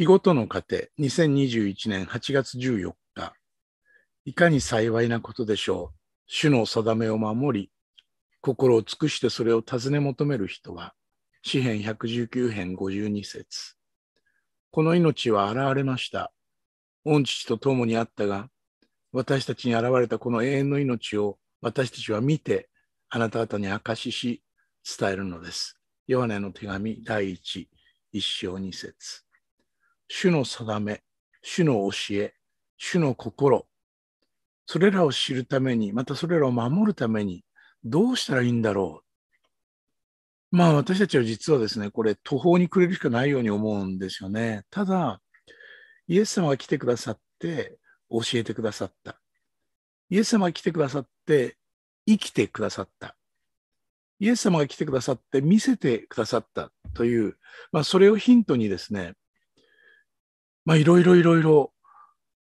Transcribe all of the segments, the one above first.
日ごとの糧、2021年8月14日。いかに幸いなことでしょう。主の定めを守り、心を尽くしてそれを尋ね求める人は、詩篇119編52節この命は現れました。御父と共にあったが、私たちに現れたこの永遠の命を私たちは見て、あなた方に証しし、伝えるのです。ヨハネの手紙第1、1章2節。主の定め、主の教え、主の心、それらを知るために、またそれらを守るために、どうしたらいいんだろう。まあ私たちは実はですね、これ途方に暮れるしかないように思うんですよね。ただ、イエス様が来てくださって教えてくださった。イエス様が来てくださって生きてくださった。イエス様が来てくださって見せてくださったという、まあ、それをヒントにですね、まあ、いろいろいろいろ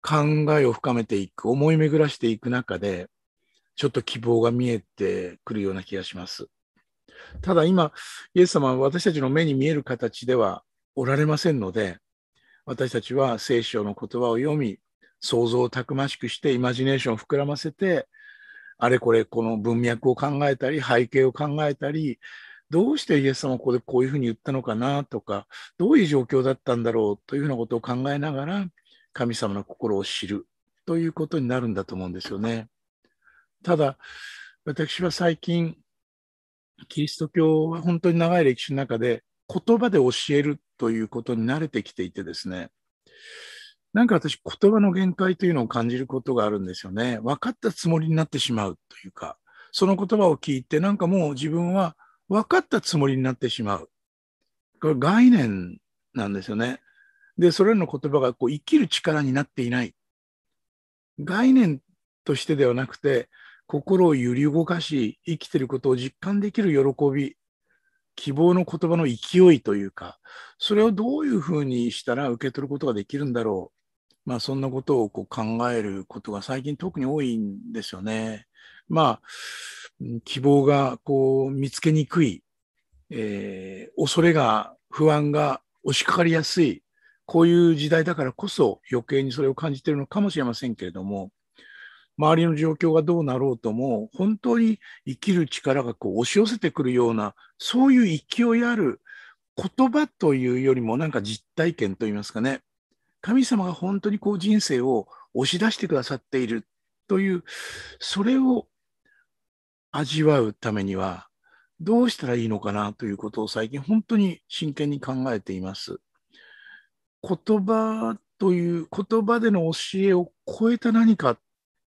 考えを深めていく、思い巡らしていく中で、ちょっと希望が見えてくるような気がします。ただ今、イエス様は私たちの目に見える形ではおられませんので、私たちは聖書の言葉を読み、想像をたくましくして、イマジネーションを膨らませて、あれこれこの文脈を考えたり、背景を考えたり、どうしてイエス様はここでこういうふうに言ったのかなとか、どういう状況だったんだろうというふうなことを考えながら、神様の心を知るということになるんだと思うんですよね。ただ、私は最近、キリスト教は本当に長い歴史の中で、言葉で教えるということに慣れてきていてですね、なんか私、言葉の限界というのを感じることがあるんですよね。分かったつもりになってしまうというか、その言葉を聞いて、なんかもう自分は分かったつもりになってしまう。これ概念なんですよね。で、それらの言葉がこう生きる力になっていない。概念としてではなくて、心を揺り動かし、生きてることを実感できる喜び、希望の言葉の勢いというか、それをどういうふうにしたら受け取ることができるんだろう。まあ、そんなことをこう考えることが最近特に多いんですよね。まあ、希望がこう見つけにくい、えー、恐れが、不安が押しかかりやすい、こういう時代だからこそ余計にそれを感じているのかもしれませんけれども、周りの状況がどうなろうとも、本当に生きる力がこう押し寄せてくるような、そういう勢いある言葉というよりも、なんか実体験といいますかね、神様が本当にこう人生を押し出してくださっているという、それを味わうためには、どうしたらいいのかなということを最近本当に真剣に考えています。言葉という言葉での教えを超えた何か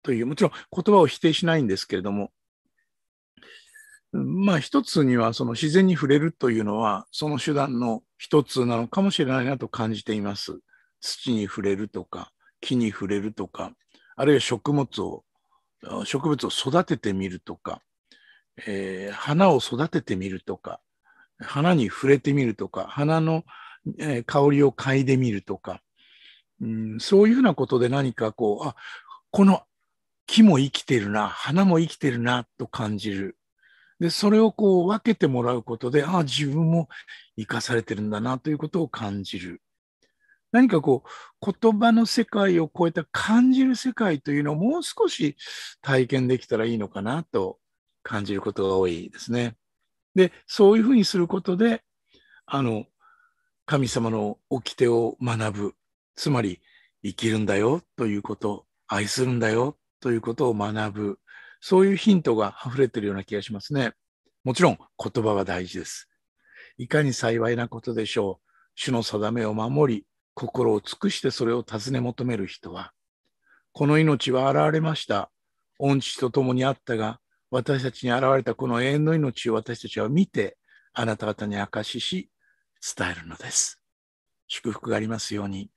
という、もちろん言葉を否定しないんですけれども、まあ一つにはその自然に触れるというのはその手段の一つなのかもしれないなと感じています。土に触れるとか木に触れるとか、あるいは食物を植物を育ててみるとか、えー、花を育ててみるとか、花に触れてみるとか、花の、え香りを嗅いでみるとか、うん、そういうふうなことで何かこう、あ、この木も生きてるな、花も生きてるなと感じる。で、それをこう分けてもらうことで、ああ、自分も生かされてるんだなということを感じる。何かこう、言葉の世界を超えた感じる世界というのをもう少し体験できたらいいのかなと感じることが多いですね。で、そういうふうにすることで、あの、神様の掟を学ぶ。つまり、生きるんだよということ、愛するんだよということを学ぶ。そういうヒントが溢れてるような気がしますね。もちろん言葉は大事です。いかに幸いなことでしょう。主の定めを守り、心を尽くしてそれを尋ね求める人は、この命は現れました。恩知と共にあったが、私たちに現れたこの永遠の命を私たちは見て、あなた方に証しし、伝えるのです。祝福がありますように。